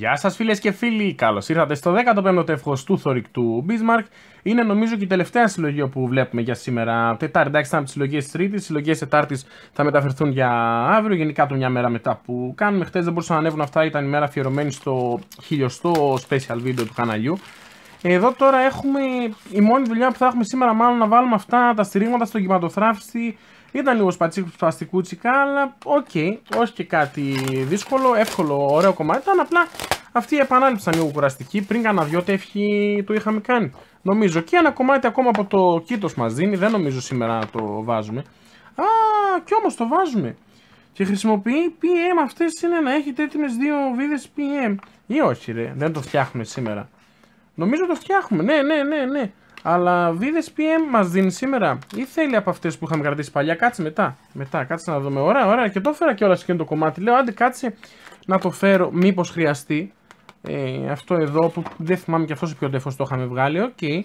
Γεια σας, φίλες και φίλοι. Καλώς ήρθατε στο 15ο τεύχος του θορυκτού Bismarck. Είναι νομίζω και η τελευταία συλλογή που βλέπουμε για σήμερα. Τετάρτη, εντάξει, ήταν από τις συλλογέ Τρίτης. Οι συλλογέ Τετάρτης θα μεταφερθούν για αύριο. Γενικά το μια μέρα μετά που κάνουμε. Χθες δεν μπορούσαν να ανέβουν αυτά. Ήταν η μέρα αφιερωμένη στο χιλιοστό special video του καναλιού. Εδώ τώρα έχουμε η μόνη δουλειά που θα έχουμε σήμερα, μάλλον να βάλουμε αυτά τα στηρίγματα στον κυματοθράφιστη ήταν λίγο σπαστικούτσικα, αλλά οκ, okay, όχι και κάτι δύσκολο, εύκολο, ωραίο κομμάτι. Ήταν απλά αυτοί επανάληψαν λίγο κουραστική. Πριν κάνα δυο τεύχη το είχαμε κάνει. Νομίζω. Και ένα κομμάτι ακόμα από το κήτο μας δίνει. Δεν νομίζω σήμερα να το βάζουμε. Α, κι όμως το βάζουμε. Και χρησιμοποιεί PM. Αυτές είναι να έχετε έτοιμε δύο βίδες PM. Ή όχι, ρε. Δεν το φτιάχνουμε σήμερα. Νομίζω το φτιάχνουμε. Ναι, ναι, ναι, ναι. Αλλά PM μας δίνει σήμερα ή θέλει από αυτές που είχαμε κρατήσει παλιά. Κάτσε μετά. Μετά, κάτσε να δούμε. Ωραία, ωραία. Και το έφερα κιόλας και το κομμάτι. Λέω, άντε κάτσε να το φέρω. Μήπως χρειαστεί. Ε, αυτό εδώ που δεν θυμάμαι κι αυτός σε ποιο τέφος το είχαμε βγάλει. Οκ. Okay.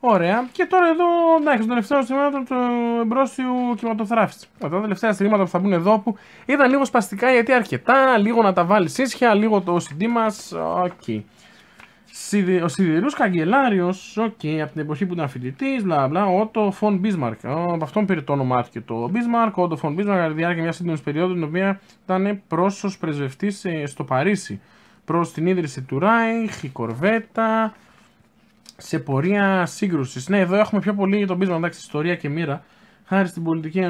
Ωραία. Και τώρα εδώ, εντάξει, τον τελευταίο στιγμή του εμπρόσιου κυματοθράφηση. Τα τελευταία στιγμήματα που θα μπουν εδώ που ήταν λίγο σπαστικά γιατί αρκετά, λίγο να τα βάλει ίσια, λίγο το CD μας. Οκ. Ο σιδηρού καγκελάριος, οκ, okay, από την εποχή που ήταν φοιτητής, μπλα μπλα, Ότο Φον Μπίσμαρκ. Από αυτόν πήρε το όνομά του και το Μπίσμαρκ, Ότο Φον Μπίσμαρκ, κατά τη διάρκεια μιας σύντομης περίοδου, την οποία ήταν πρόσωπο πρεσβευτής ε, στο Παρίσι. Προς την ίδρυση του Ράιχ, η Κορβέτα, σε πορεία σύγκρουσης. Ναι, εδώ έχουμε πιο πολύ τον Μπίσμαρκ, εντάξει, ιστορία και μοίρα. Χάρη στην πολιτική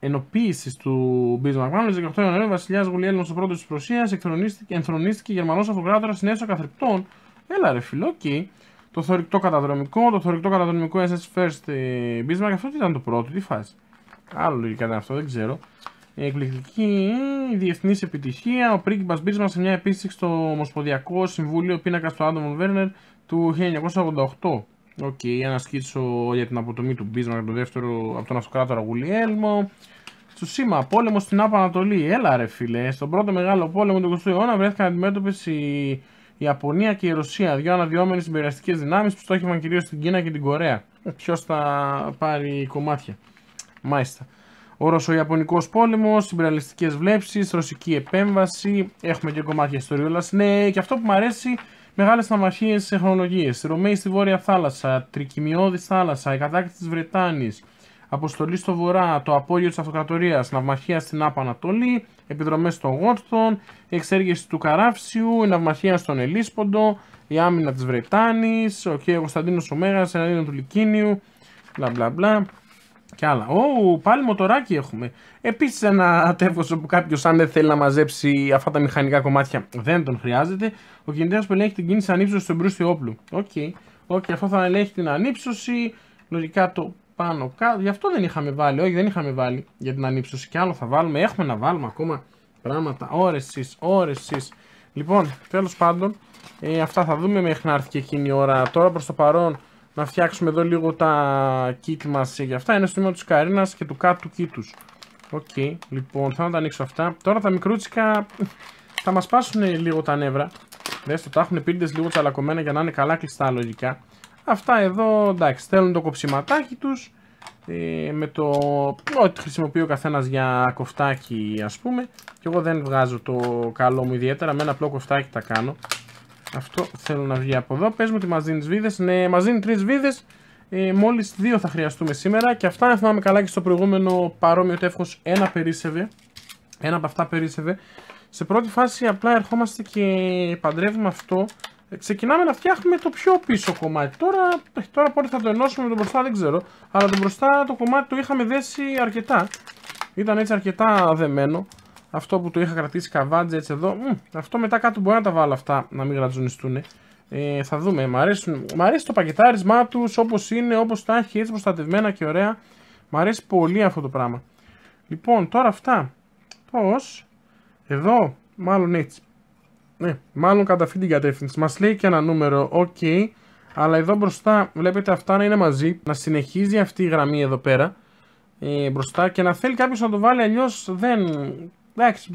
ενοποίησης του Μπίσμαρκ. Πάνω στι 18 Ιανουαρίου, ο βασιλιά ο πρώτος της Ρωσία, ενθρονίστηκε Γερμανός Αυτοκράτορα στην αίθουσα καθρεπτών Έλα ρε okay. Το θορυκτό καταδρομικό, το θορυκτό καταδρομικό SS First Bismarck. Αυτό τι ήταν το πρώτο, τι φάση. Άλλο λογικά ήταν αυτό, δεν ξέρω. Η εκπληκτική διεθνής επιτυχία. Ο πρίγκιπας Bismarck σε μια επίσκεψη στο Ομοσπονδιακό Συμβούλιο Πίνακας του Άντομον Βέρνερ του 1988. Οκ, okay, ένα σκίτσο για την αποτομή του Bismarck, το δεύτερο από τον αυτοκράτορα Γουλιέλμο. σήμα πόλεμο στην Απανατολή. Έλα ρε φίλε, στον πρώτο μεγάλο πόλεμο του 20ου αιώνα βρέθηκαν αντιμέτωπες οι η Ιαπωνία και η Ρωσία, δύο αναδυόμενες συμπεριαστικές δυνάμεις που στόχευαν κυρίως στην Κίνα και την Κορέα. Ποιος θα πάρει κομμάτια. Μάλιστα. Ο Ρωσο-Ιαπωνικό πόλεμος, συμπεραλιστικές βλέψεις, ρωσική επέμβαση. Έχουμε και κομμάτια ιστοριούλας. Ναι, και αυτό που μου αρέσει, μεγάλες ναυμαχίε τεχνολογίε. Ρωμαίοι στη Βόρεια Θάλασσα, Τρικυμιώδης Θάλασσα, η κατάκτηση της Βρετάνης, αποστολή στο βορρά, το απόγειο της Αυτοκρατορίας, ναυμαχία στην Άπα Ανατολή, επιδρομές στο Γόρθον, η εξέργεση του Καράφσιου, ναυμαχία στον Ελίσποντο, η άμυνα της Βρετάνης, Ο ο Κωνσταντίνος Ομέγας εναντίον του Λικίνιου, μπλα μπλα μπλα. Και άλλα. Ω, πάλι μοτοράκι έχουμε. Επίσης, ένα τεύχος όπου κάποιος, αν δεν θέλει να μαζέψει αυτά τα μηχανικά κομμάτια, δεν τον χρειάζεται. Ο κινητήρα που ελέγχει την κίνηση ανύψωση του εμπρούσιου όπλου. Οκ. Okay. Okay, αυτό θα ελέγχει την ανύψωση. Λογικά το πάνω κάτω. Γι' αυτό δεν είχαμε βάλει. Όχι, δεν είχαμε βάλει για την ανύψωση. Και άλλο θα βάλουμε. Έχουμε να βάλουμε ακόμα πράγματα. Ωρε ώρες Λοιπόν, τέλος πάντων, ε, αυτά θα δούμε μέχρι να έρθει και εκείνη η ώρα. Τώρα προς το παρόν να φτιάξουμε εδώ λίγο τα kit μας για αυτά. Είναι στο τμήμα της Καρίνας και του κάτου του Οκ, okay, λοιπόν, θα τα ανοίξω αυτά. Τώρα τα μικρούτσικα θα μας πάσουν λίγο τα νεύρα. Δες το, τα έχουν πίρντε λίγο τσαλακωμένα για να είναι καλά κλειστά λογικά. Αυτά εδώ εντάξει θέλουν το κοψιματάκι τους ε, με το ό,τι χρησιμοποιεί ο καθένας για κοφτάκι ας πούμε και εγώ δεν βγάζω το καλό μου ιδιαίτερα με ένα απλό κοφτάκι τα κάνω αυτό θέλω να βγει από εδώ πες μου ότι μας δίνεις βίδες ναι μας δίνει τρεις βίδες ε, μόλις δύο θα χρειαστούμε σήμερα και αυτά αν θυμάμαι καλά και στο προηγούμενο παρόμοιο τεύχος ένα περίσευε ένα από αυτά περίσευε σε πρώτη φάση απλά ερχόμαστε και παντρεύουμε αυτό ε, ξεκινάμε να φτιάχνουμε το πιο πίσω κομμάτι. Τώρα, ε, τώρα πότε θα το ενώσουμε με τον μπροστά δεν ξέρω. Αλλά τον μπροστά το κομμάτι το είχαμε δέσει αρκετά. Ήταν έτσι αρκετά δεμένο. Αυτό που το είχα κρατήσει καβάντζε έτσι εδώ. Μ, αυτό μετά κάτω μπορεί να τα βάλω αυτά να μην γρατζουνιστούν. Ε, θα δούμε. Μ αρέσει, μ' αρέσει το πακετάρισμά τους όπως είναι, όπως τα έχει έτσι προστατευμένα και ωραία. Μ' αρέσει πολύ αυτό το πράγμα. Λοιπόν, τώρα αυτά. Πώς. Εδώ, μάλλον έτσι. Ναι, μάλλον κατά αυτή την κατεύθυνση. Μας λέει και ένα νούμερο, ok, αλλά εδώ μπροστά βλέπετε αυτά να είναι μαζί, να συνεχίζει αυτή η γραμμή εδώ πέρα ε, μπροστά και να θέλει κάποιος να το βάλει, αλλιώς δεν. Εντάξει,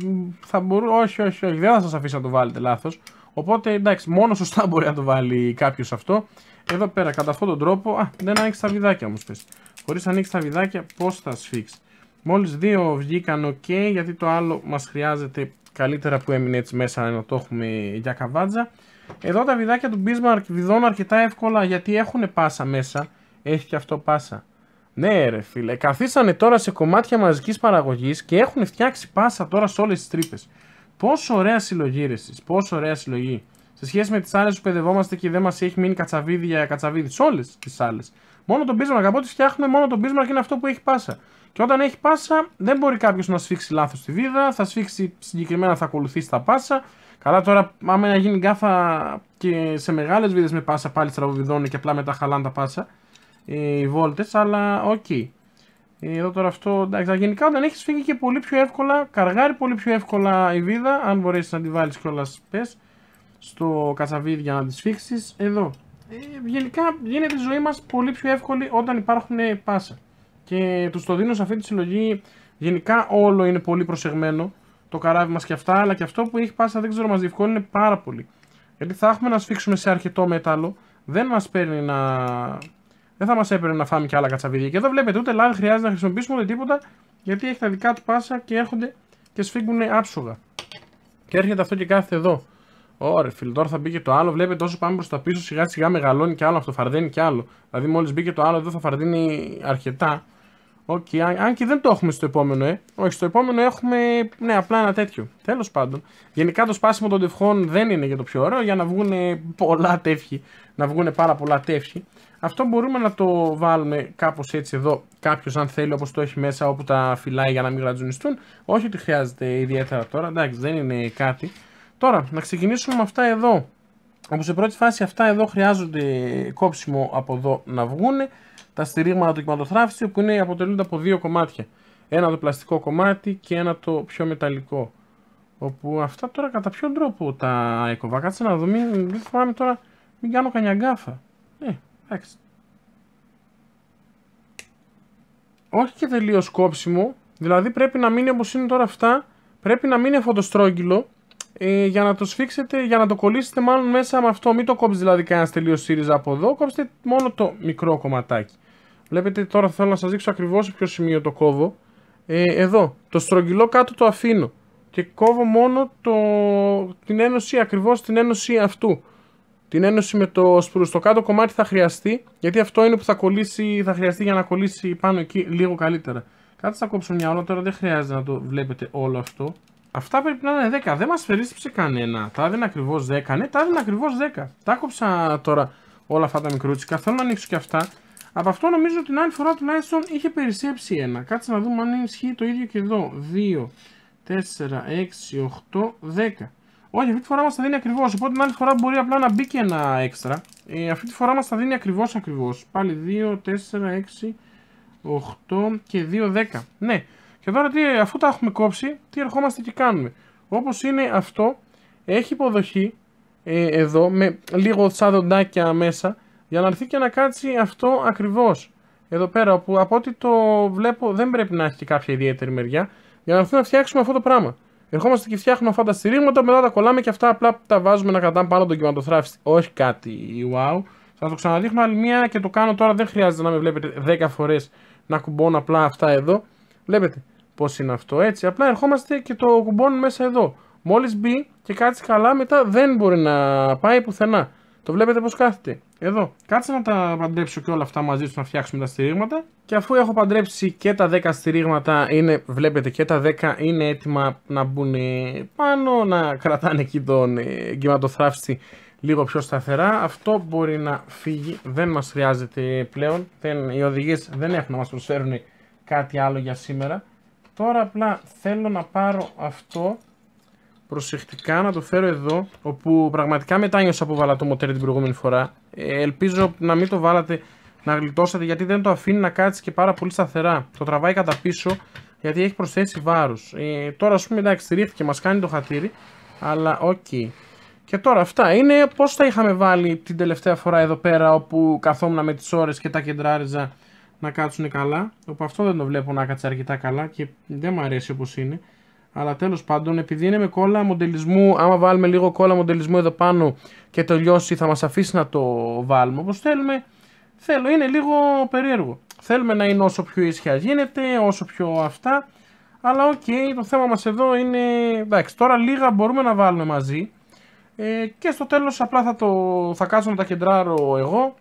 θα μπορού... Όχι, όχι, όχι, δεν θα σας αφήσει να το βάλετε λάθος. Οπότε εντάξει, μόνος σωστά μπορεί να το βάλει κάποιος αυτό. Εδώ πέρα, κατά αυτόν τον τρόπο. Α, δεν ανοίξει τα βιδάκια μου, πες. Χωρίς να ανοίξει τα βιδάκια, πώς θα σφίξει. Μόλις δύο βγήκαν ok, γιατί το άλλο μας χρειάζεται Καλύτερα που έμεινε έτσι μέσα να το έχουμε για καβάτζα. Εδώ τα βιδάκια του Bismarck βιδώνουν αρκετά εύκολα γιατί έχουν πάσα μέσα. Έχει και αυτό πάσα. Ναι, ρε φίλε, καθίσανε τώρα σε κομμάτια μαζικής παραγωγής και έχουν φτιάξει πάσα τώρα σε όλες τις τρύπες. Πόσο ωραία συλλογή, ρε πόσο ωραία συλλογή. Σε σχέση με τις άλλες που παιδευόμαστε και δεν μας έχει μείνει κατσαβίδι για κατσαβίδι, σε όλες τις άλλες. Μόνο τον Bismarck από ό,τι φτιάχνουμε, μόνο τον Bismarck είναι αυτό που έχει πάσα. Και όταν έχει πάσα, δεν μπορεί κάποιος να σφίξει λάθος τη βίδα, θα σφίξει συγκεκριμένα, θα ακολουθήσει τα πάσα. Καλά τώρα, άμα να γίνει γκάθα και σε μεγάλες βίδες με πάσα, πάλι στραβοβιδώνει και απλά μετά χαλάνε τα πάσα ε, οι βόλτες, αλλά οκ. Okay. Ε, εδώ τώρα αυτό, εντάξει, γενικά όταν έχεις φύγει και πολύ πιο εύκολα, καργάρει πολύ πιο εύκολα η βίδα, αν μπορέσεις να τη βάλεις κιόλας πες στο κατσαβίδι για να τη σφίξεις. Εδώ ε, γενικά γίνεται η ζωή μας πολύ πιο εύκολη όταν υπάρχουν πάσα. Και τους το δίνω σε αυτή τη συλλογή. Γενικά όλο είναι πολύ προσεγμένο το καράβι μας και αυτά, αλλά και αυτό που έχει πάσα δεν ξέρω, μας διευκόλυνε πάρα πολύ. Γιατί θα έχουμε να σφίξουμε σε αρκετό μέταλλο, δεν μας παίρνει να. Δεν θα μας έπαιρνε να φάμε και άλλα κατσαβίδια. Και εδώ βλέπετε ούτε λάδι χρειάζεται να χρησιμοποιήσουμε ούτε τίποτα, γιατί έχει τα δικά του πάσα και έρχονται και σφίγγουν άψογα. Και έρχεται αυτό και κάθεται εδώ. Ωραία, φίλε, τώρα θα μπει και το άλλο. Βλέπετε όσο πάμε προς τα πίσω, σιγά σιγά μεγαλώνει και άλλο αυτό, φαρδένει και άλλο. Δηλαδή, μόλις μπει και το άλλο, εδώ θα φαρδίνει αρκετά. Οκ, αν και δεν το έχουμε στο επόμενο, ε. Όχι, στο επόμενο έχουμε, ναι, απλά ένα τέτοιο. Τέλος πάντων. Γενικά το σπάσιμο των τευχών δεν είναι για το πιο ωραίο, για να βγουν πολλά τεύχη. Να βγουν πάρα πολλά τεύχη. Αυτό μπορούμε να το βάλουμε κάπως έτσι εδώ. Κάποιος, αν θέλει, όπως το έχει μέσα, όπου τα φυλάει για να μην γρατζουνιστούν. Όχι ότι χρειάζεται ιδιαίτερα τώρα, εντάξει, δεν είναι κάτι. Τώρα, να ξεκινήσουμε με αυτά εδώ. Όπως σε πρώτη φάση αυτά εδώ χρειάζονται κόψιμο από εδώ να βγουν. Τα στηρίγματα του κυματοθράφηση που είναι, αποτελούνται από δύο κομμάτια. Ένα το πλαστικό κομμάτι και ένα το πιο μεταλλικό. Όπου αυτά τώρα κατά ποιον τρόπο τα έκοβα. Κάτσε να δω, μην, μην τώρα, μην κάνω κανιά γκάφα. Ε, ναι, εντάξει. Όχι και τελείως κόψιμο, δηλαδή πρέπει να μείνει όπως είναι τώρα αυτά, πρέπει να μείνει φωτοστρόγγυλο ε, για να το σφίξετε, για να το κολλήσετε μάλλον μέσα με αυτό. Μην το κόψεις δηλαδή κανένας τελείως ΣΥΡΙΖΑ από εδώ, κόψτε μόνο το μικρό κομματάκι. Βλέπετε τώρα θέλω να σας δείξω ακριβώς σε ποιο σημείο το κόβω. Ε, εδώ, το στρογγυλό κάτω το αφήνω και κόβω μόνο το, την ένωση, ακριβώς την ένωση αυτού. Την ένωση με το σπρούστο κάτω κομμάτι θα χρειαστεί, γιατί αυτό είναι που θα, κολλήσει, θα χρειαστεί για να κολλήσει πάνω εκεί λίγο καλύτερα. Κάτσε να κόψω μια ώρα, τώρα δεν χρειάζεται να το βλέπετε όλο αυτό. Αυτά πρέπει να είναι 10. Δεν μας περισσέψε κανένα. Τα έδινε ακριβώ 10. Ναι, τα έδινε ακριβώ 10. Τα κόψα τώρα όλα αυτά τα μικρούτσικα. Θέλω να ανοίξω και αυτά. Από αυτό νομίζω ότι την άλλη φορά τουλάχιστον είχε περισσέψει ένα. Κάτσε να δούμε αν ισχύει το ίδιο και εδώ. 2, 4, 6, 8, 10. Όχι, αυτή τη φορά μας τα δίνει ακριβώς. Οπότε την άλλη φορά μπορεί απλά να μπει και ένα έξτρα. Ε, αυτή τη φορά μας τα δίνει ακριβώς ακριβώς. Πάλι 2, 4, 6, 8 και 2, 10. Ναι. Και τώρα τι, αφού τα έχουμε κόψει, τι ερχόμαστε και κάνουμε. Όπως είναι αυτό, έχει υποδοχή ε, εδώ με λίγο τσαδοντάκια μέσα για να έρθει και να κάτσει αυτό ακριβώς. Εδώ πέρα που από ό,τι το βλέπω δεν πρέπει να έχει και κάποια ιδιαίτερη μεριά για να έρθει να φτιάξουμε αυτό το πράγμα. Ερχόμαστε και φτιάχνουμε αυτά τα στηρίγματα, μετά τα κολλάμε και αυτά απλά τα βάζουμε να κρατάμε πάνω τον κυματοθράφιστη. Όχι κάτι wow. θα το ξαναδείχνω άλλη μία και το κάνω τώρα. Δεν χρειάζεται να με βλέπετε 10 φορές να κουμπώνω απλά αυτά εδώ. Βλέπετε, πώς είναι αυτό. Έτσι, απλά ερχόμαστε και το κουμπώνουμε μέσα εδώ. Μόλις μπει και κάτσει καλά, μετά δεν μπορεί να πάει πουθενά. Το βλέπετε πώς κάθεται. Εδώ. Κάτσε να τα παντρέψω και όλα αυτά μαζί σου να φτιάξουμε τα στηρίγματα. Και αφού έχω παντρέψει και τα 10 στηρίγματα, είναι, βλέπετε και τα 10 είναι έτοιμα να μπουν πάνω, να κρατάνε εκεί τον εγκυματοθράφιστη λίγο πιο σταθερά. Αυτό μπορεί να φύγει, δεν μας χρειάζεται πλέον. Δεν, οι οδηγίες δεν έχουν να μας προσφέρουν κάτι άλλο για σήμερα. Τώρα απλά θέλω να πάρω αυτό προσεκτικά να το φέρω εδώ όπου πραγματικά μετάνιωσα που βάλα το μοτέρ την προηγούμενη φορά ε, ελπίζω να μην το βάλατε να γλιτώσατε γιατί δεν το αφήνει να κάτσει και πάρα πολύ σταθερά το τραβάει κατά πίσω γιατί έχει προσθέσει βάρους. ε, τώρα ας πούμε εντάξει και μας κάνει το χατήρι αλλά οκ okay. και τώρα αυτά είναι πως τα είχαμε βάλει την τελευταία φορά εδώ πέρα όπου καθόμουν με τις ώρες και τα κεντράριζα να κάτσουν καλά. Όπου αυτό δεν το βλέπω να κάτσει αρκετά καλά και δεν μου αρέσει όπως είναι. Αλλά τέλος πάντων, επειδή είναι με κόλλα μοντελισμού, άμα βάλουμε λίγο κόλλα μοντελισμού εδώ πάνω και τελειώσει, θα μας αφήσει να το βάλουμε όπως θέλουμε. Θέλω, είναι λίγο περίεργο. Θέλουμε να είναι όσο πιο ίσια γίνεται, όσο πιο αυτά. Αλλά οκ, το θέμα μας εδώ είναι... Εντάξει, τώρα λίγα μπορούμε να βάλουμε μαζί. Ε, και στο τέλος απλά θα, το... θα κάτσω να τα κεντράρω εγώ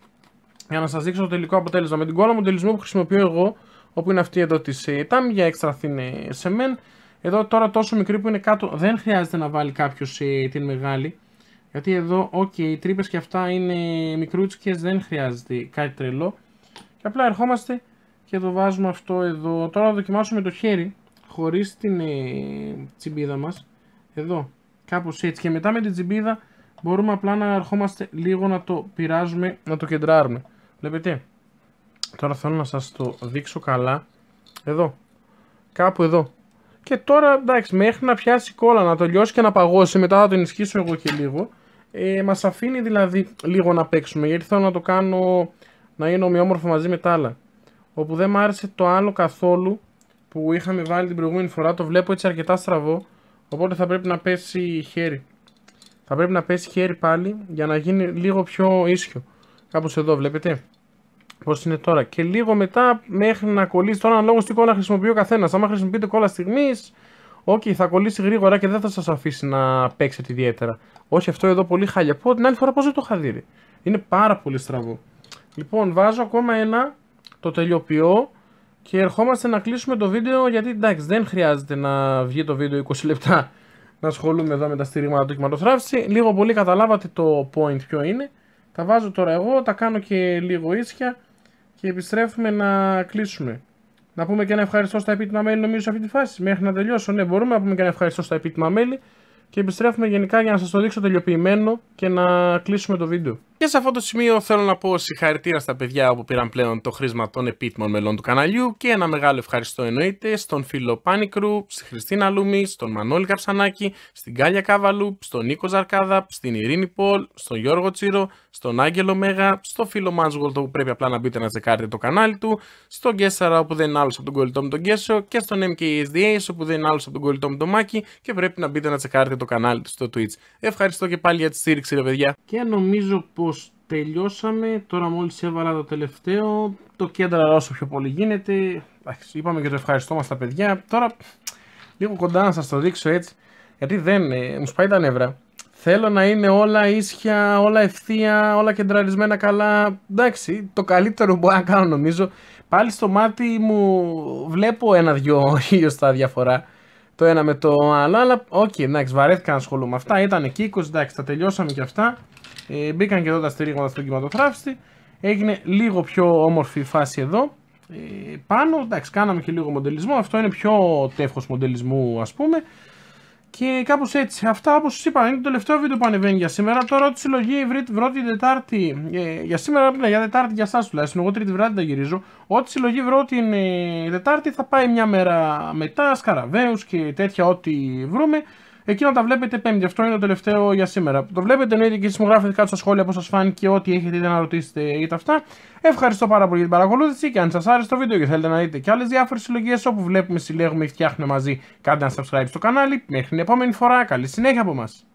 για να σας δείξω το τελικό αποτέλεσμα. Με την κόλλα μοντελισμού που χρησιμοποιώ εγώ, όπου είναι αυτή εδώ της TAM ε, για έξτρα thin SMN. Ε, εδώ τώρα τόσο μικρή που είναι κάτω, δεν χρειάζεται να βάλει κάποιος ε, την μεγάλη. Γιατί εδώ, ok, οι τρύπες και αυτά είναι μικρούτσικες, δεν χρειάζεται κάτι τρελό. Και απλά ερχόμαστε και το βάζουμε αυτό εδώ. Τώρα θα δοκιμάσουμε το χέρι, χωρίς την ε, τσιμπίδα μας. Εδώ, κάπως έτσι. Και μετά με την τσιμπίδα μπορούμε απλά να ερχόμαστε λίγο να το πειράζουμε, να το κεντράρουμε. Βλέπετε. Τώρα θέλω να σας το δείξω καλά. Εδώ. Κάπου εδώ. Και τώρα εντάξει μέχρι να πιάσει κόλλα να το λιώσει και να παγώσει μετά θα το ενισχύσω εγώ και λίγο. Ε, μας αφήνει δηλαδή λίγο να παίξουμε γιατί θέλω να το κάνω να είναι ομοιόμορφο μαζί με τα άλλα. Όπου δεν μου άρεσε το άλλο καθόλου που είχαμε βάλει την προηγούμενη φορά το βλέπω έτσι αρκετά στραβό οπότε θα πρέπει να πέσει χέρι. Θα πρέπει να πέσει χέρι πάλι για να γίνει λίγο πιο ίσιο. Κάπως εδώ βλέπετε. Πώς είναι τώρα. Και λίγο μετά μέχρι να κολλήσει. Τώρα αναλόγως τι κόλλα χρησιμοποιεί ο καθένας. Άμα χρησιμοποιείτε κόλλα στιγμής, Οκ, θα κολλήσει γρήγορα και δεν θα σας αφήσει να παίξετε ιδιαίτερα. Όχι, αυτό εδώ πολύ χάλια. Πω την άλλη φορά πώς δεν το είχα Είναι πάρα πολύ στραβό. Λοιπόν, βάζω ακόμα ένα, το τελειοποιώ και ερχόμαστε να κλείσουμε το βίντεο γιατί εντάξει, δεν χρειάζεται να βγει το βίντεο 20 λεπτά να ασχολούμαι εδώ με τα στηρίγματα του κυματοθράφηση. Λίγο πολύ καταλάβατε το point ποιο είναι. Τα βάζω τώρα εγώ, τα κάνω και λίγο ίσια και επιστρέφουμε να κλείσουμε. Να πούμε και ένα ευχαριστώ στα επίτημα μέλη νομίζω σε αυτή τη φάση. Μέχρι να τελειώσω, ναι, μπορούμε να πούμε και ένα ευχαριστώ στα επίτημα μέλη και επιστρέφουμε γενικά για να σας το δείξω τελειοποιημένο και να κλείσουμε το βίντεο. Και σε αυτό το σημείο θέλω να πω συγχαρητήρια στα παιδιά που πήραν πλέον το χρήσμα των επίτμων μελών του καναλιού και ένα μεγάλο ευχαριστώ εννοείται στον φίλο Πάνικρου, στη Χριστίνα Λούμη, στον Μανώλη Καψανάκη, στην Κάλια Κάβαλου, στον Νίκο Ζαρκάδα, στην Ειρήνη Πολ, στον Γιώργο Τσίρο, στον Άγγελο Μέγα, στο φίλο Μάνσγολτο που πρέπει απλά να μπείτε να τσεκάρετε το κανάλι του, στον Κέσσαρα όπου δεν είναι άλλος από τον κολλητό μου τον Κέσο και στον MKSDA που δεν είναι άλλος από τον κολλητό μου τον Μάκη και πρέπει να μπείτε να τσεκάρετε το κανάλι του στο Twitch. Ευχαριστώ και πάλι για τη στήριξη ρε παιδιά και νομίζω πως τελειώσαμε. Τώρα μόλις έβαλα το τελευταίο. Το κέντρα όσο πιο πολύ γίνεται. Είπαμε και το ευχαριστώ μας τα παιδιά. Τώρα λίγο κοντά να σας το δείξω έτσι. Γιατί δεν, ε, μου σπάει τα νεύρα. Θέλω να είναι όλα ίσια, όλα ευθεία, όλα κεντραρισμένα καλά. Εντάξει, το καλύτερο που μπορώ να κάνω νομίζω. Πάλι στο μάτι μου βλέπω ένα-δυο στα διαφορά το ένα με το άλλο. Αλλά οκ, okay, εντάξει, βαρέθηκα να ασχολούμαι αυτά. Ήταν εκεί 20, εντάξει, τα τελειώσαμε και αυτά. Ε, μπήκαν και εδώ τα στηρίγματα στον κυματοθράφιστη. Έγινε λίγο πιο όμορφη η φάση εδώ. Ε, πάνω, εντάξει, κάναμε και λίγο μοντελισμό. Αυτό είναι πιο τεύχος μοντελισμού, ας πούμε. Και κάπως έτσι. Αυτά όπως σας είπα είναι το τελευταίο βίντεο που ανεβαίνει για σήμερα. Τώρα τη συλλογή βρω την Τετάρτη. Ε, για σήμερα, ναι, για Δετάρτη, για εσά τουλάχιστον. Εγώ Τρίτη βράδυ τα γυρίζω. Ό,τι συλλογή βρω την Δετάρτη ε, θα πάει μια μέρα μετά. Σκαραβέου και τέτοια, ό,τι βρούμε. Εκεί να τα βλέπετε πέμπτη. Αυτό είναι το τελευταίο για σήμερα. Το βλέπετε εννοείται και εσεί μου γράφετε κάτω στα σχόλια πώς σας φάνηκε, ό,τι έχετε να ρωτήσετε ή τα αυτά. Ευχαριστώ πάρα πολύ για την παρακολούθηση και αν σας άρεσε το βίντεο και θέλετε να δείτε και άλλες διάφορες συλλογές όπου βλέπουμε, συλλέγουμε ή φτιάχνουμε μαζί, κάντε ένα subscribe στο κανάλι. Μέχρι την επόμενη φορά, καλή συνέχεια από μα.